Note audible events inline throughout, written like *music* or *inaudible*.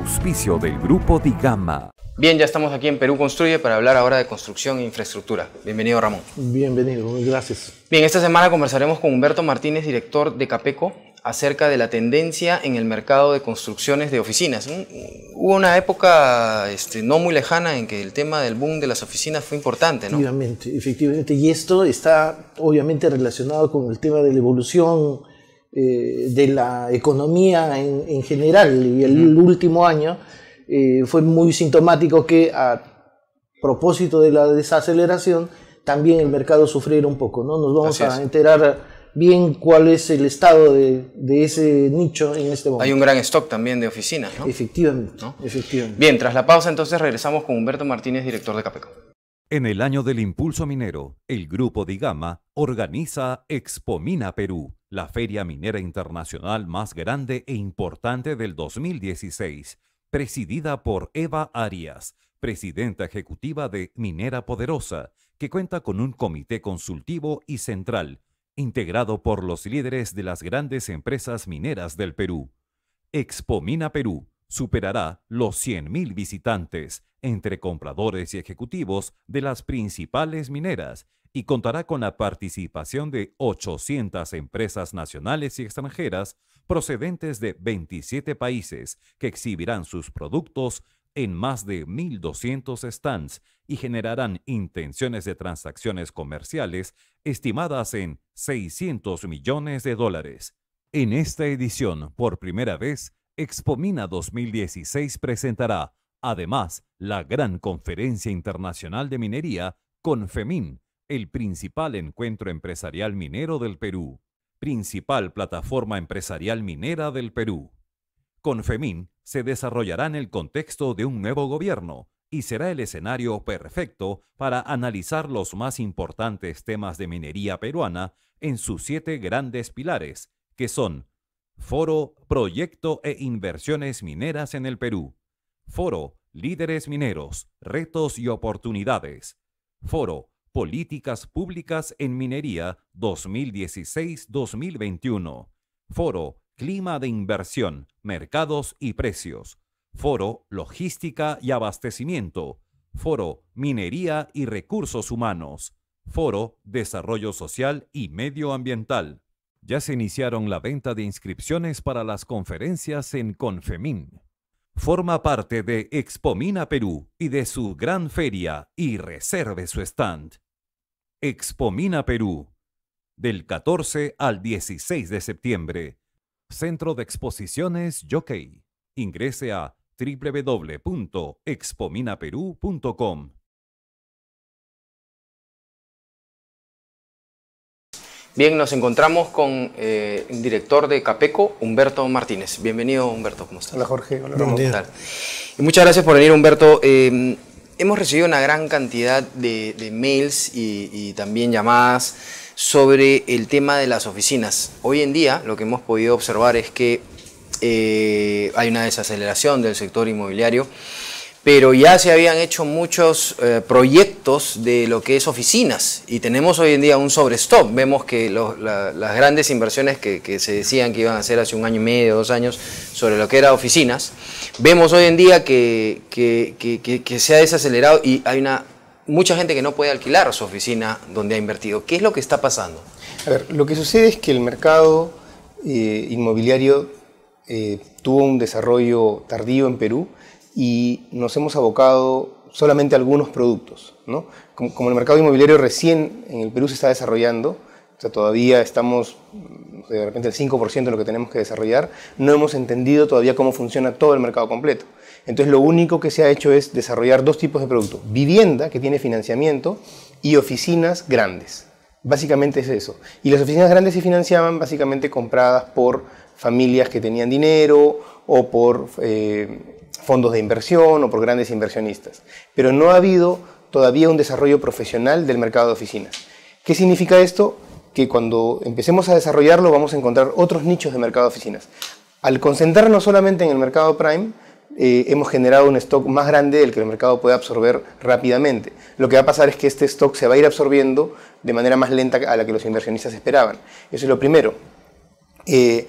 auspicio del Grupo Digama. Bien, ya estamos aquí en Perú Construye para hablar ahora de construcción e infraestructura. Bienvenido, Ramón. Bienvenido, gracias. Bien, esta semana conversaremos con Humberto Martínez, director de Capeco, acerca de la tendencia en el mercado de construcciones de oficinas. Hubo una época este, no muy lejana en que el tema del boom de las oficinas fue importante, ¿no? Efectivamente, efectivamente. Y esto está obviamente relacionado con el tema de la evolución eh, de la economía en, general y el último año eh, fue muy sintomático que a propósito de la desaceleración también el mercado sufriera un poco. ¿no? Nos vamos a enterar bien cuál es el estado de, ese nicho en este momento. Hay un gran stock también de oficinas, ¿no? Efectivamente, efectivamente. Bien, tras la pausa entonces regresamos con Humberto Martínez, director de Capeco. En el año del impulso minero, el Grupo Digama organiza Expomina Perú, la feria minera internacional más grande e importante del 2016, presidida por Eva Arias, presidenta ejecutiva de Minera Poderosa, que cuenta con un comité consultivo y central, integrado por los líderes de las grandes empresas mineras del Perú. Expomina Perú superará los 100.000 visitantes entre compradores y ejecutivos de las principales mineras y contará con la participación de 800 empresas nacionales y extranjeras procedentes de 27 países que exhibirán sus productos en más de 1.200 stands y generarán intenciones de transacciones comerciales estimadas en 600 millones de dólares. En esta edición, por primera vez, Expomina 2016 presentará Además, la Gran Conferencia Internacional de Minería, CONFEMIN, el principal encuentro empresarial minero del Perú, principal plataforma empresarial minera del Perú. CONFEMIN se desarrollará en el contexto de un nuevo gobierno y será el escenario perfecto para analizar los más importantes temas de minería peruana en sus siete grandes pilares, que son Foro, Proyecto e Inversiones Mineras en el Perú, Foro, líderes mineros, retos y oportunidades. Foro, políticas públicas en minería 2016-2021. Foro, clima de inversión, mercados y precios. Foro, logística y abastecimiento. Foro, minería y recursos humanos. Foro, desarrollo social y medioambiental. Ya se iniciaron la venta de inscripciones para las conferencias en Confemin. Forma parte de Expomina Perú y de su gran feria y reserve su stand. Expomina Perú, del 14 al 16 de septiembre. Centro de Exposiciones Jockey. Ingrese a www.expominaperú.com. Bien, nos encontramos con eh, el director de Capeco, Humberto Martínez. Bienvenido, Humberto, ¿cómo estás? Hola, Jorge. Hola, ¿Cómo Y muchas gracias por venir, Humberto. Eh, hemos recibido una gran cantidad de, mails y, también llamadas sobre el tema de las oficinas. Hoy en día, lo que hemos podido observar es que eh, hay una desaceleración del sector inmobiliario pero ya se habían hecho muchos eh, proyectos de lo que es oficinas y tenemos hoy en día un sobrestop. Vemos que las grandes inversiones que, se decían que iban a hacer hace un año y medio, dos años, sobre lo que era oficinas, vemos hoy en día que, se ha desacelerado y hay mucha gente que no puede alquilar su oficina donde ha invertido. ¿Qué es lo que está pasando? A ver, lo que sucede es que el mercado eh, inmobiliario eh, tuvo un desarrollo tardío en Perú y nos hemos abocado solamente a algunos productos. ¿no? Como, el mercado inmobiliario recién en el Perú se está desarrollando, o sea, todavía estamos de repente el 5% de lo que tenemos que desarrollar, no hemos entendido todavía cómo funciona todo el mercado completo. Entonces lo único que se ha hecho es desarrollar dos tipos de productos, vivienda que tiene financiamiento y oficinas grandes. Básicamente es eso. Y las oficinas grandes se financiaban básicamente compradas por familias que tenían dinero o por eh, fondos de inversión o por grandes inversionistas, pero no ha habido todavía un desarrollo profesional del mercado de oficinas. ¿Qué significa esto? Que cuando empecemos a desarrollarlo vamos a encontrar otros nichos de mercado de oficinas. Al concentrarnos solamente en el mercado prime, eh, hemos generado un stock más grande del que el mercado puede absorber rápidamente. Lo que va a pasar es que este stock se va a ir absorbiendo de manera más lenta a la que los inversionistas esperaban. Eso es lo primero. Eh,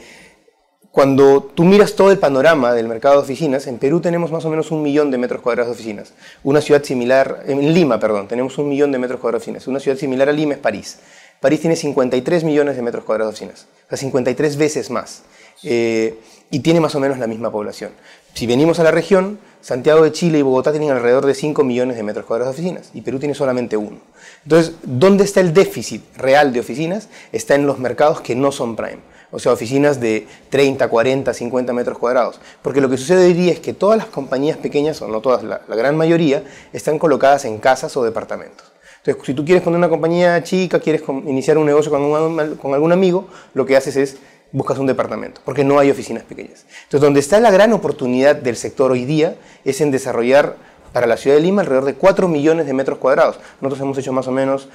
cuando tú miras todo el panorama del mercado de oficinas, en Perú tenemos más o menos un millón de metros cuadrados de oficinas. Una ciudad similar, en Lima, perdón, tenemos un millón de metros cuadrados de oficinas. Una ciudad similar a Lima es París. París tiene 53 millones de metros cuadrados de oficinas, o sea, 53 veces más. Eh, y tiene más o menos la misma población. Si venimos a la región, Santiago de Chile y Bogotá tienen alrededor de 5 millones de metros cuadrados de oficinas y Perú tiene solamente uno. Entonces, ¿dónde está el déficit real de oficinas? Está en los mercados que no son prime o sea, oficinas de 30, 40, 50 metros cuadrados. Porque lo que sucede hoy día es que todas las compañías pequeñas, o no todas, la, gran mayoría, están colocadas en casas o departamentos. Entonces, si tú quieres poner una compañía chica, quieres iniciar un negocio con, con algún amigo, lo que haces es buscas un departamento, porque no hay oficinas pequeñas. Entonces, donde está la gran oportunidad del sector hoy día es en desarrollar para la ciudad de Lima alrededor de 4 millones de metros cuadrados. Nosotros hemos hecho más o menos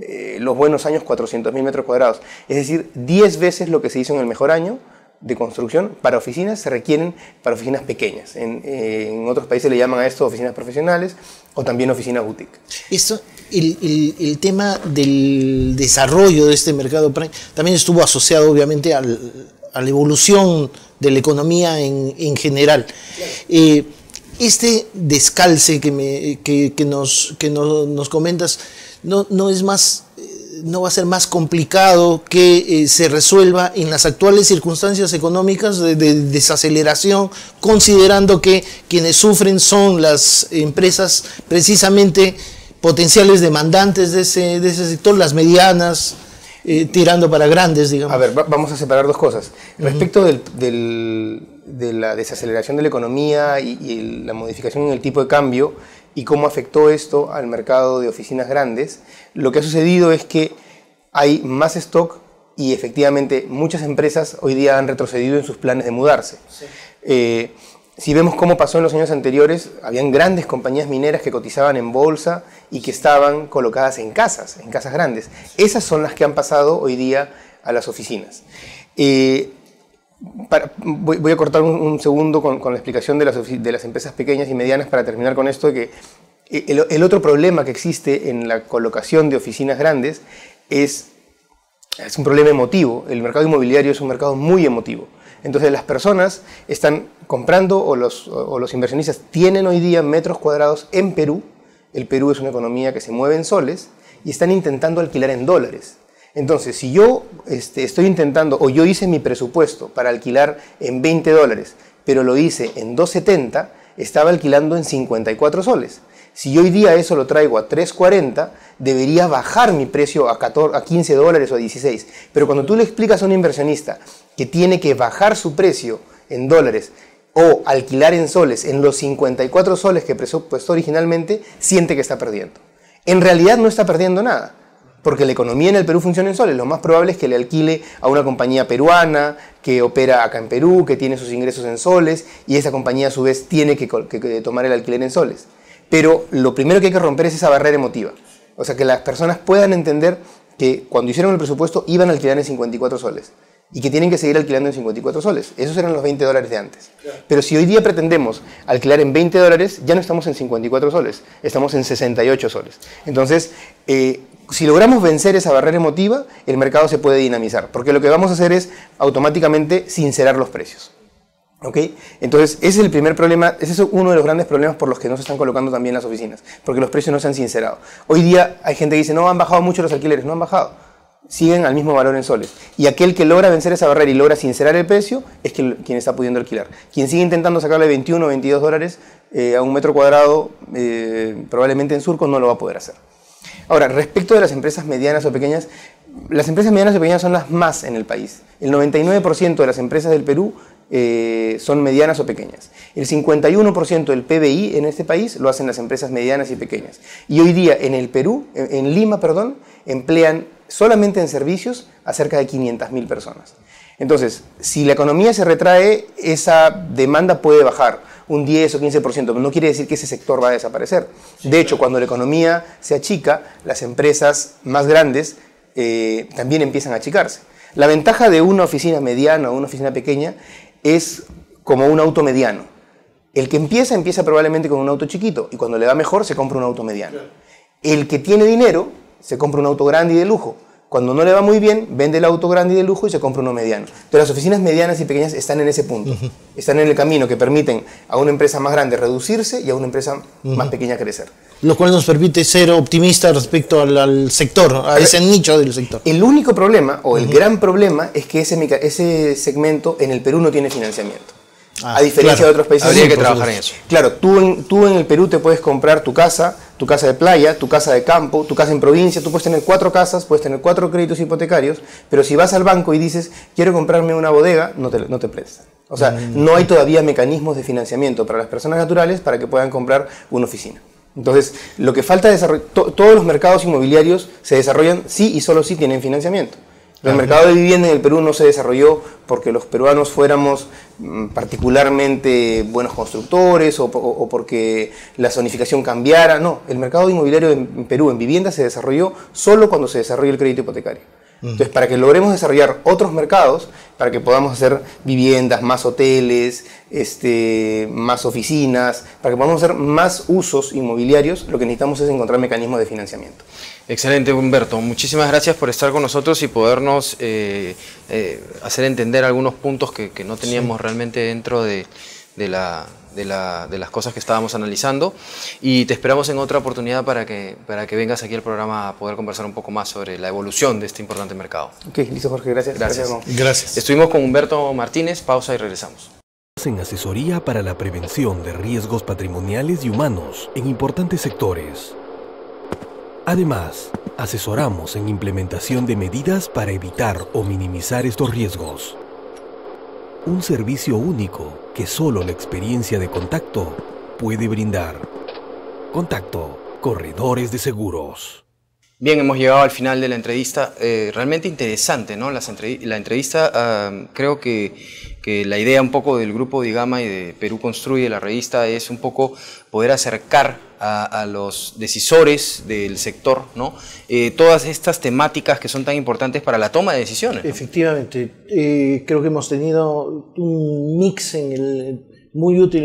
eh, los buenos años 400.000 metros cuadrados. Es decir, 10 veces lo que se hizo en el mejor año de construcción para oficinas se requieren para oficinas pequeñas. En, otros países le llaman a esto oficinas profesionales o también oficinas boutique. Esto, el, el, tema del desarrollo de este mercado también estuvo asociado obviamente a la evolución de la economía en, en general. Eh, este descalce que, me, que, que nos, que nos comentas, no, es más eh, no va a ser más complicado que eh, se resuelva en las actuales circunstancias económicas de, desaceleración, considerando que quienes sufren son las empresas precisamente potenciales demandantes de ese, sector, las medianas, eh, tirando para grandes, digamos. A ver, vamos a separar dos cosas. Respecto del, de la desaceleración de la economía y, y la modificación en el tipo de cambio, y cómo afectó esto al mercado de oficinas grandes, lo que ha sucedido es que hay más stock y efectivamente muchas empresas hoy día han retrocedido en sus planes de mudarse. Eh, si vemos cómo pasó en los años anteriores, habían grandes compañías mineras que cotizaban en bolsa y que estaban colocadas en casas, en casas grandes. Esas son las que han pasado hoy día a las oficinas. Eh, voy, a cortar un, segundo con, la explicación de las, empresas pequeñas y medianas para terminar con esto, que eh, el, el, otro problema que existe en la colocación de oficinas grandes es, es un problema emotivo. El mercado inmobiliario es un mercado muy emotivo. Entonces las personas están comprando o los, o los inversionistas tienen hoy día metros cuadrados en Perú. El Perú es una economía que se mueve en soles y están intentando alquilar en dólares. Entonces, si yo este, estoy intentando, o yo hice mi presupuesto para alquilar en 20 dólares, pero lo hice en 270, estaba alquilando en 54 soles. Si hoy día eso lo traigo a 3.40, debería bajar mi precio a, a 15 dólares o a 16. Pero cuando tú le explicas a un inversionista que tiene que bajar su precio en dólares o alquilar en soles, en los 54 soles que presupuestó originalmente, siente que está perdiendo. En realidad no está perdiendo nada porque la economía en el Perú funciona en soles. Lo más probable es que le alquile a una compañía peruana que opera acá en Perú, que tiene sus ingresos en soles, y esa compañía a su vez tiene que, tomar el alquiler en soles. Pero lo primero que hay que romper es esa barrera emotiva. O sea, que las personas puedan entender que cuando hicieron el presupuesto iban a alquilar en 54 soles y que tienen que seguir alquilando en 54 soles. Esos eran los 20 dólares de antes. Pero si hoy día pretendemos alquilar en 20 dólares, ya no estamos en 54 soles, estamos en 68 soles. Entonces, eh, si logramos vencer esa barrera emotiva, el mercado se puede dinamizar, porque lo que vamos a hacer es automáticamente sincerar los precios. Entonces, ese es el primer problema, ese es uno de los grandes problemas por los que no se están colocando también las oficinas, porque los precios no se han sincerado. Hoy día hay gente que dice, no, han bajado mucho los alquileres, no han bajado siguen al mismo valor en soles. Y aquel que logra vencer esa barrera y logra sincerar el precio es quien, está pudiendo alquilar. Quien sigue intentando sacarle 21 o 22 dólares eh, a un metro cuadrado, eh, probablemente en surco, no lo va a poder hacer. Ahora, respecto de las empresas medianas o pequeñas, las empresas medianas o pequeñas son las más en el país. El 99% de las empresas del Perú eh, son medianas o pequeñas. El 51% del PBI en este país lo hacen las empresas medianas y pequeñas. Y hoy día en el Perú, en Lima, perdón, emplean solamente en servicios a cerca de 500.000 personas. Entonces, si la economía se retrae, esa demanda puede bajar un 10 o 15%, no quiere decir que ese sector va a desaparecer. De hecho, cuando la economía se achica, las empresas más grandes eh, también empiezan a achicarse. La ventaja de una oficina mediana o una oficina pequeña es como un auto mediano. El que empieza, empieza probablemente con un auto chiquito y cuando le va mejor, se compra un auto mediano. El que tiene dinero, se compra un auto grande y de lujo. Cuando no le va muy bien, vende el auto grande y de lujo y se compra uno mediano. Pero las oficinas medianas y pequeñas están en ese punto. Están en el camino que permiten a una empresa más grande reducirse y a una empresa más pequeña crecer. Lo cual nos permite ser optimistas respecto al, sector, a, ese nicho del sector. El único problema, o el gran problema, es que ese, ese segmento en el Perú no tiene financiamiento. Ah, a diferencia de otros países. Habría que trabajar en eso. Claro, tú en, tú en el Perú te puedes comprar tu casa tu casa de playa, tu casa de campo, tu casa en provincia, tú puedes tener cuatro casas, puedes tener cuatro créditos hipotecarios, pero si vas al banco y dices, quiero comprarme una bodega, no te, no te prestan. O sea, mm. no hay todavía mecanismos de financiamiento para las personas naturales para que puedan comprar una oficina. Entonces, lo que falta desarrollar, todos los mercados inmobiliarios se desarrollan sí y solo si tienen financiamiento. El mercado de vivienda en el Perú no se desarrolló porque los peruanos fuéramos mm, particularmente buenos constructores o, porque la zonificación cambiara. No, el mercado inmobiliario en Perú en vivienda se desarrolló solo cuando se desarrolló el crédito hipotecario. Entonces, para que logremos desarrollar otros mercados, para que podamos hacer viviendas, más hoteles, este, más oficinas, para que podamos hacer más usos inmobiliarios, lo que necesitamos es encontrar mecanismos de financiamiento. Excelente, Humberto. Muchísimas gracias por estar con nosotros y podernos eh, eh, hacer entender algunos puntos que, no teníamos realmente dentro de la de, las cosas que estábamos analizando y te esperamos en otra oportunidad para que, para que vengas aquí al programa a poder conversar un poco más sobre la evolución de este importante mercado. Ok, listo Jorge, gracias. Gracias. gracias. gracias. Estuvimos con Humberto Martínez, pausa y regresamos. En asesoría para la prevención de riesgos patrimoniales y humanos en importantes sectores. Además, asesoramos en implementación de medidas para evitar o minimizar estos riesgos un servicio único que solo la experiencia de contacto puede brindar. Contacto, corredores de seguros. Bien, hemos llegado al final de la entrevista. Eh, realmente interesante, ¿no? la entrevista, creo que, que, la idea un poco del grupo Digama y de Perú Construye, la revista, es un poco poder acercar a, los decisores del sector, ¿no? Eh, todas estas temáticas que son tan importantes para la toma de decisiones. Efectivamente, eh, creo que hemos tenido un mix en el, muy útil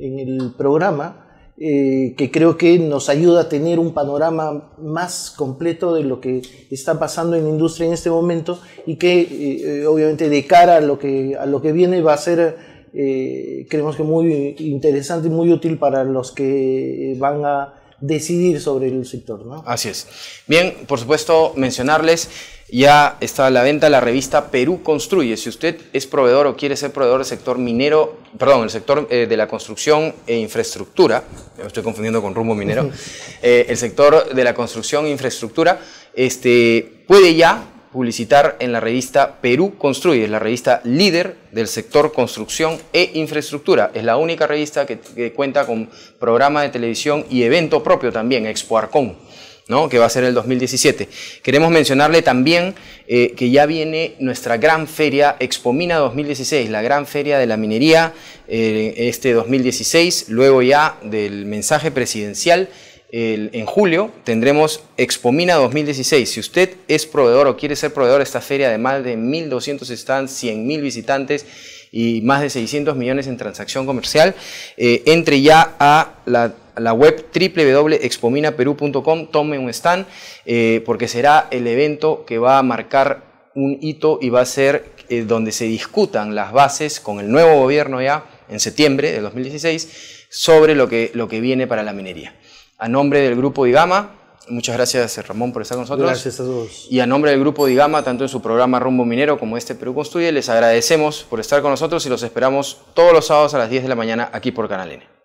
en el, programa. Eh, que creo que nos ayuda a tener un panorama más completo de lo que está pasando en la industria en este momento y que obviamente de cara a lo que, a lo que viene va a ser eh, creemos que muy interesante y muy útil para los que van a decidir sobre el sector. ¿no? Así es. Bien, por supuesto, mencionarles, ya está a la venta la revista Perú Construye. Si usted es proveedor o quiere ser proveedor del sector minero, perdón, el sector eh, de la construcción e infraestructura, me estoy confundiendo con rumbo minero, *laughs* eh, el sector de la construcción e infraestructura, este, puede ya publicitar en la revista Perú Construye, es la revista líder del sector construcción e infraestructura. Es la única revista que, cuenta con programa de televisión y evento propio también, Expo Arcón. ¿no? que va a ser el 2017. Queremos mencionarle también eh, que ya viene nuestra gran feria Expomina 2016, la gran feria de la minería eh, este 2016, luego ya del mensaje presidencial en julio tendremos Expomina 2016. Si usted es proveedor o quiere ser proveedor de esta feria de más de 1.200 stands, 100.000 visitantes y más de 600 millones en transacción comercial, eh, entre ya a la, web www.expominaperu.com, tome un stand, eh, porque será el evento que va a marcar un hito y va a ser eh, donde se discutan las bases con el nuevo gobierno ya en septiembre de 2016 sobre lo que, lo que viene para la minería a nombre del grupo Digama, muchas gracias Ramón por estar con nosotros. Gracias a todos. Y a nombre del grupo Digama, tanto en su programa Rumbo Minero como este Perú Construye, les agradecemos por estar con nosotros y los esperamos todos los sábados a las 10 de la mañana aquí por Canal N.